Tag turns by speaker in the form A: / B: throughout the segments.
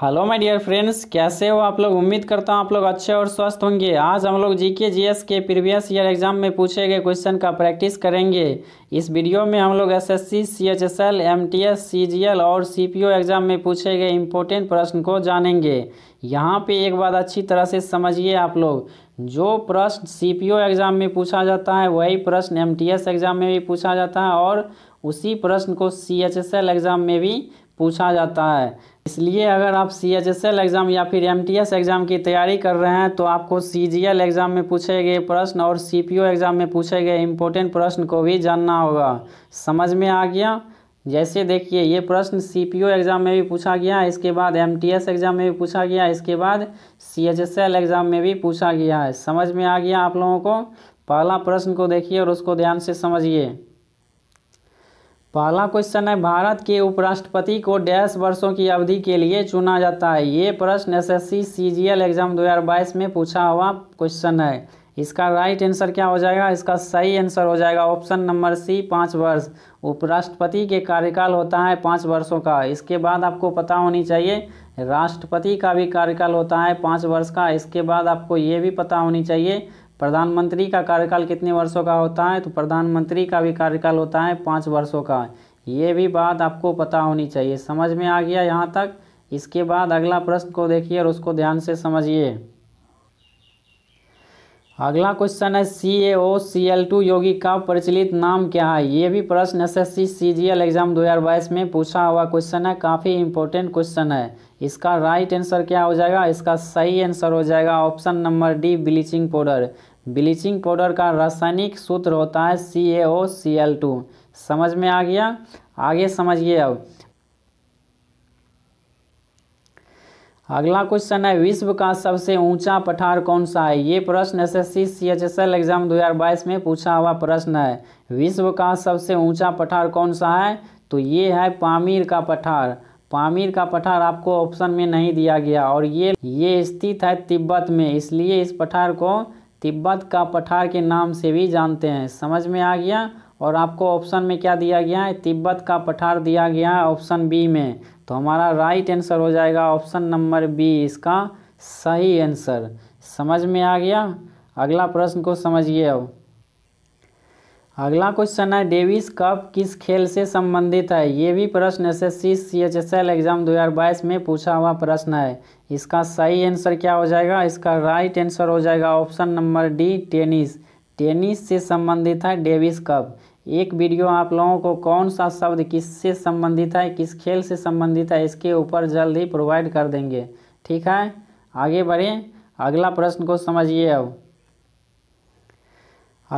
A: hello my dear friends कैसे हो आप लोग उम्मीद करता हूँ आप लोग अच्छे और स्वस्थ होंगे आज हम लोग जीके जीएस के प्रीवियस ईयर एग्जाम में पूछे गए क्वेश्चन का प्रैक्टिस करेंगे इस वीडियो में हम लोग एसएससी, सीएचएसएल, एमटीएस, सीजीएल और सीपीओ एग्जाम में पूछे गए इम्पोर्टेंट प्रश्न को जानेंगे यहाँ पे एक बात अच्छी तरह से समझिए आप लोग जो प्रश्न सी एग्ज़ाम में पूछा जाता है वही प्रश्न एम एग्ज़ाम में भी पूछा जाता है और उसी प्रश्न को सी एग्ज़ाम में भी पूछा जाता है इसलिए अगर आप C H S L exam या फिर एम टी एस एग्ज़ाम की तैयारी कर रहे हैं तो आपको सी जी एल एग्ज़ाम में पूछे गए प्रश्न और सी पी ओ एग्ज़ाम में पूछे गए इम्पोर्टेंट प्रश्न को भी जानना होगा समझ में आ गया जैसे देखिए ये प्रश्न सी पी ओ एग्ज़ाम में भी पूछा गया है इसके बाद एम टी एस एग्ज़ाम में भी पूछा गया इसके बाद C H S L exam में भी पूछा गया है समझ में आ गया आप लोगों को पहला प्रश्न को देखिए और उसको ध्यान से समझिए पहला क्वेश्चन है भारत के उपराष्ट्रपति को डैश वर्षों की अवधि के लिए चुना जाता है ये प्रश्न S S C C G L exam 2022 में पूछा हुआ क्वेश्चन है इसका राइट आंसर क्या हो जाएगा इसका सही आंसर हो जाएगा ऑप्शन नंबर सी पाँच वर्ष उपराष्ट्रपति के कार्यकाल होता है पाँच वर्षों का इसके बाद आपको पता होनी चाहिए राष्ट्रपति का भी कार्यकाल होता है पाँच वर्ष का इसके बाद आपको ये भी पता होनी चाहिए प्रधानमंत्री का कार्यकाल कितने वर्षों का होता है तो प्रधानमंत्री का भी कार्यकाल होता है पाँच वर्षों का ये भी बात आपको पता होनी चाहिए समझ में आ गया यहाँ तक इसके बाद अगला प्रश्न को देखिए और उसको ध्यान से समझिए अगला क्वेश्चन है सी ए ओ सी एल टू योगी का प्रचलित नाम क्या है ये भी प्रश्न S S C C G L exam दो हज़ार बाईस में पूछा हुआ क्वेश्चन है काफ़ी इंपॉर्टेंट क्वेश्चन है इसका राइट आंसर क्या हो जाएगा इसका सही आंसर हो जाएगा option number D bleaching powder bleaching powder का रासायनिक सूत्र होता है सी ए ओ सी एल टू समझ में आ गया आगे समझिए अब अगला क्वेश्चन है विश्व का सबसे ऊंचा पठार कौन सा है ये प्रश्न S S C C H S L exam 2022 में पूछा हुआ प्रश्न है विश्व का सबसे ऊंचा पठार कौन सा है तो ये है पामीर का पठार पामीर का पठार आपको ऑप्शन में नहीं दिया गया और ये ये स्थित है तिब्बत में इसलिए इस पठार को तिब्बत का पठार के नाम से भी जानते हैं समझ में आ गया और आपको ऑप्शन में क्या दिया गया है तिब्बत का पठार दिया गया है ऑप्शन बी में तो हमारा राइट आंसर हो जाएगा ऑप्शन नंबर बी इसका सही आंसर समझ में आ गया अगला प्रश्न को समझिए अब अगला क्वेश्चन है डेविस कप किस खेल से संबंधित है ये भी प्रश्न S S C C H S L exam बाईस में पूछा हुआ प्रश्न है इसका सही आंसर क्या हो जाएगा इसका राइट आंसर हो जाएगा option number D tennis tennis से संबंधित है डेविस कप एक वीडियो आप लोगों को कौन सा शब्द किससे संबंधित है किस खेल से संबंधित है इसके ऊपर जल्द ही प्रोवाइड कर देंगे ठीक है आगे बढ़ें अगला प्रश्न को समझिए अब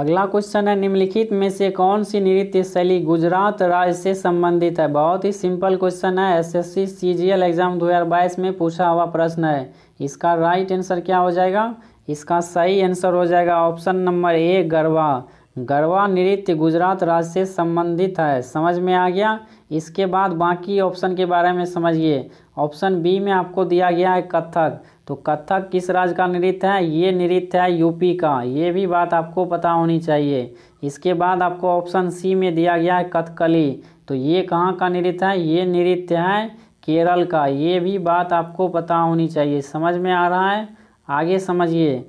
A: अगला क्वेश्चन है निम्नलिखित में से कौन सी नृत्य शैली गुजरात राज्य से संबंधित है बहुत ही सिंपल क्वेश्चन है एसएससी सीजीएल एग्जाम 2022 में पूछा हुआ प्रश्न है इसका राइट आंसर क्या हो जाएगा इसका सही आंसर हो जाएगा option number A garba garba नृत्य गुजरात राज्य से संबंधित है समझ में आ गया इसके बाद बाकी ऑप्शन के बारे में समझिए ऑप्शन बी में आपको दिया गया है कथक तो कथक किस राज्य का नृत्य है ये नृत्य है यूपी का ये भी बात आपको पता होनी चाहिए इसके बाद आपको ऑप्शन सी में दिया गया है कथकली तो ये कहाँ का नृत्य है ये नृत्य है केरल का ये भी बात आपको पता होनी चाहिए समझ में आ रहा है आगे समझिए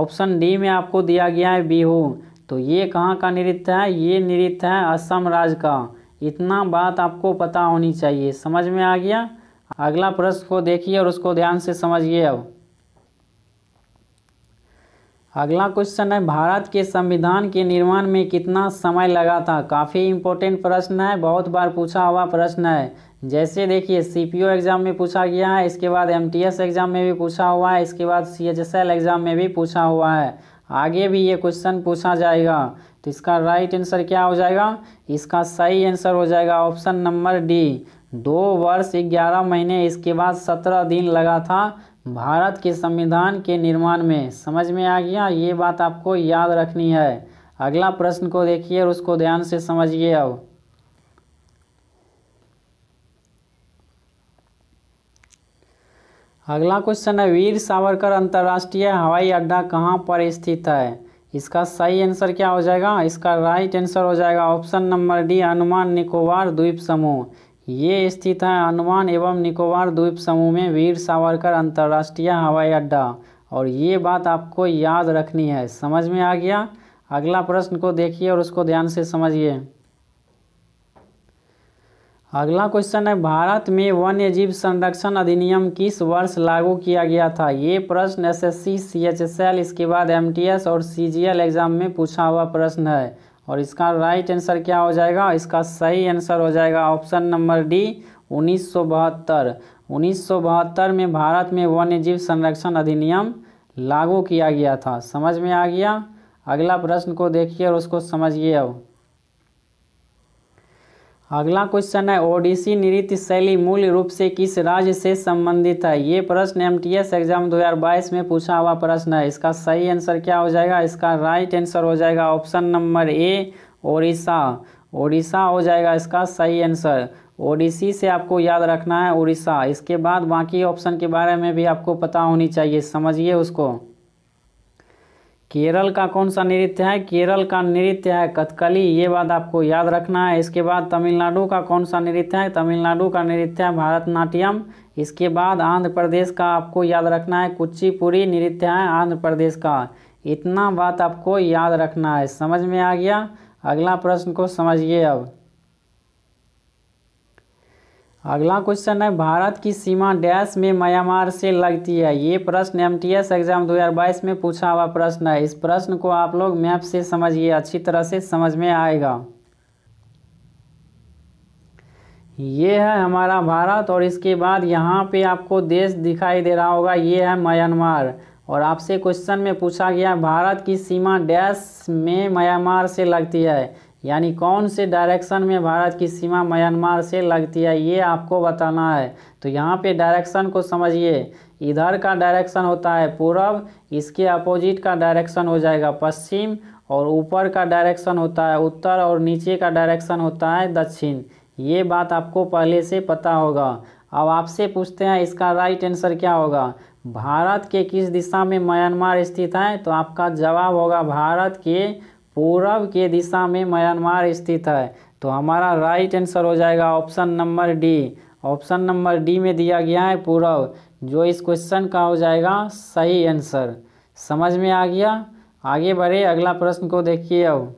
A: ऑप्शन डी में आपको दिया गया है बिहू तो ये कहाँ का नृत्य है ये नृत्य है असम राज्य का इतना बात आपको पता होनी चाहिए समझ में आ गया अगला प्रश्न को देखिए और उसको ध्यान से समझिए अब अगला क्वेश्चन है भारत के संविधान के निर्माण में कितना समय लगा था काफ़ी इंपॉर्टेंट प्रश्न है बहुत बार पूछा हुआ प्रश्न है जैसे देखिए सीपीओ एग्ज़ाम में पूछा गया है इसके बाद एमटीएस एग्ज़ाम में भी पूछा हुआ है इसके बाद सीएचएसएल एग्ज़ाम में भी पूछा हुआ है आगे भी ये क्वेश्चन पूछा जाएगा तो इसका राइट आंसर क्या हो जाएगा इसका सही आंसर हो जाएगा ऑप्शन नंबर डी दो वर्ष ग्यारह महीने इसके बाद सत्रह दिन लगा था भारत के संविधान के निर्माण में समझ में आ गया ये बात आपको याद रखनी है अगला प्रश्न को देखिए और उसको ध्यान से समझिए अब अगला क्वेश्चन है वीर सावरकर अंतर्राष्ट्रीय हवाई अड्डा कहाँ पर स्थित है इसका सही आंसर क्या हो जाएगा इसका राइट आंसर हो जाएगा ऑप्शन नंबर डी अनुमान निकोबार द्वीप समूह ये स्थित है अनुमान एवं निकोबार द्वीप समूह में वीर सावरकर अंतर्राष्ट्रीय हवाई अड्डा और ये बात आपको याद रखनी है समझ में आ गया अगला प्रश्न को देखिए और उसको ध्यान से समझिए अगला क्वेश्चन है भारत में वन्य जीव संरक्षण अधिनियम किस वर्ष लागू किया गया था ये प्रश्न S S C C H S L इसके बाद एम टी एस और सी जी एल एग्जाम में पूछा हुआ प्रश्न है और इसका राइट आंसर क्या हो जाएगा इसका सही आंसर हो जाएगा ऑप्शन नंबर डी उन्नीस सौ बहत्तर उन्नीस सौ बहत्तर में भारत में वन्य जीव संरक्षण अधिनियम लागू किया गया था समझ में आ गया अगला प्रश्न को देखिए और उसको समझिए अब अगला क्वेश्चन है ओडिसी नृत्य शैली मूल रूप से किस राज्य से संबंधित है ये प्रश्न एम टी एस एग्जाम 2022 में पूछा हुआ प्रश्न है इसका सही आंसर क्या हो जाएगा इसका राइट आंसर हो जाएगा option number A Odisha Odisha हो जाएगा इसका सही आंसर ओडिसी से आपको याद रखना है उड़ीसा इसके बाद बाकी ऑप्शन के बारे में भी आपको पता होनी चाहिए समझिए उसको केरल का कौन सा नृत्य है केरल का नृत्य है कथकली ये बात आपको याद रखना है इसके बाद तमिलनाडु का कौन सा नृत्य है तमिलनाडु का नृत्य है भारतनाट्यम इसके बाद आंध्र प्रदेश का आपको याद रखना है कुचिपुरी नृत्य है आंध्र प्रदेश का इतना बात आपको याद रखना है समझ में आ गया अगला प्रश्न को समझिए अब अगला क्वेश्चन है भारत की सीमा डैश में म्यांमार से लगती है ये प्रश्न एम टी एस एग्जाम 2022 में पूछा हुआ प्रश्न है इस प्रश्न को आप लोग मैप से समझिए अच्छी तरह से समझ में आएगा ये है हमारा भारत और इसके बाद यहाँ पे आपको देश दिखाई दे रहा होगा ये है म्यांमार और आपसे क्वेश्चन में पूछा गया भारत की सीमा डैश में म्यांमार से लगती है यानी कौन से डायरेक्शन में भारत की सीमा म्यांमार से लगती है ये आपको बताना है तो यहाँ पे डायरेक्शन को समझिए इधर का डायरेक्शन होता है पूरब इसके अपोजिट का डायरेक्शन हो जाएगा पश्चिम और ऊपर का डायरेक्शन होता है उत्तर और नीचे का डायरेक्शन होता है दक्षिण ये बात आपको पहले से पता होगा अब आपसे पूछते हैं इसका राइट आंसर क्या होगा भारत के किस दिशा में म्यांमार स्थित है तो आपका जवाब होगा भारत के पूरब के दिशा में म्यांमार स्थित है तो हमारा राइट आंसर हो जाएगा option number D option number D में दिया गया है पूरब जो इस क्वेश्चन का हो जाएगा सही आंसर समझ में आ गया आगे बढ़े अगला प्रश्न को देखिए अब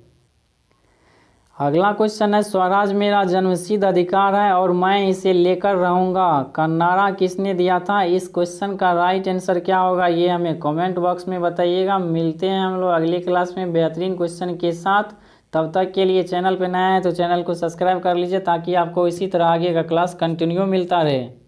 A: अगला क्वेश्चन है स्वराज मेरा जन्मसिद्ध अधिकार है और मैं इसे लेकर रहूँगा का नारा किसने दिया था इस क्वेश्चन का राइट आंसर क्या होगा ये हमें कमेंट बॉक्स में बताइएगा मिलते हैं हम लोग अगले क्लास में बेहतरीन क्वेश्चन के साथ तब तक के लिए चैनल पर नया है तो चैनल को सब्सक्राइब कर लीजिए ताकि आपको इसी तरह आगे का क्लास कंटिन्यू मिलता रहे